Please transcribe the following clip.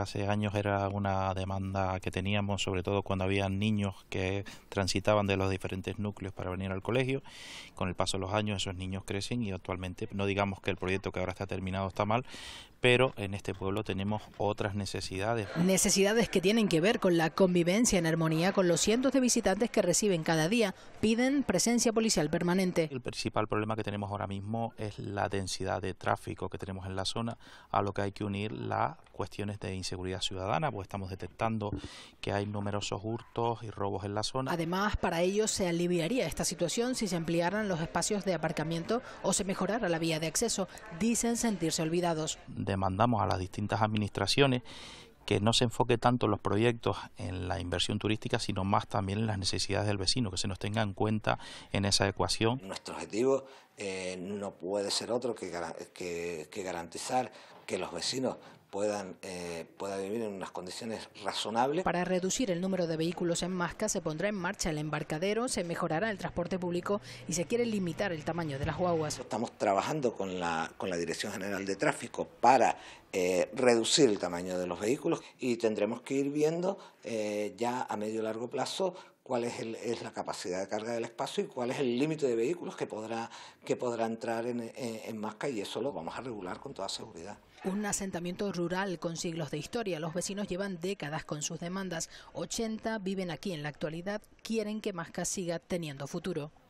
hace años era una demanda que teníamos, sobre todo cuando había niños que transitaban de los diferentes núcleos para venir al colegio. Con el paso de los años esos niños crecen y actualmente, no digamos que el proyecto que ahora está terminado está mal, pero en este pueblo tenemos otras necesidades. Necesidades que tienen que ver con la convivencia en armonía con los cientos de visitantes que reciben cada día. Piden presencia policial permanente. El principal problema que tenemos ahora mismo es la densidad de tráfico que tenemos en la zona, a lo que hay que unir la cuestiones de inseguridad ciudadana, pues estamos detectando que hay numerosos hurtos y robos en la zona. Además, para ello se aliviaría esta situación si se ampliaran los espacios de aparcamiento o se mejorara la vía de acceso. Dicen sentirse olvidados. Demandamos a las distintas administraciones que no se enfoque tanto los proyectos en la inversión turística, sino más también en las necesidades del vecino, que se nos tenga en cuenta en esa ecuación. Nuestro objetivo eh, no puede ser otro que garantizar que los vecinos puedan eh, pueda vivir en unas condiciones razonables. Para reducir el número de vehículos en Masca se pondrá en marcha el embarcadero, se mejorará el transporte público y se quiere limitar el tamaño de las guaguas. Estamos trabajando con la, con la Dirección General de Tráfico para eh, reducir el tamaño de los vehículos y tendremos que ir viendo eh, ya a medio y largo plazo cuál es, la capacidad de carga del espacio y cuál es el límite de vehículos que podrá, que podrá entrar en, en, en Masca y eso lo vamos a regular con toda seguridad. Un asentamiento rural con siglos de historia. Los vecinos llevan décadas con sus demandas. 80 viven aquí en la actualidad. Quieren que Masca siga teniendo futuro.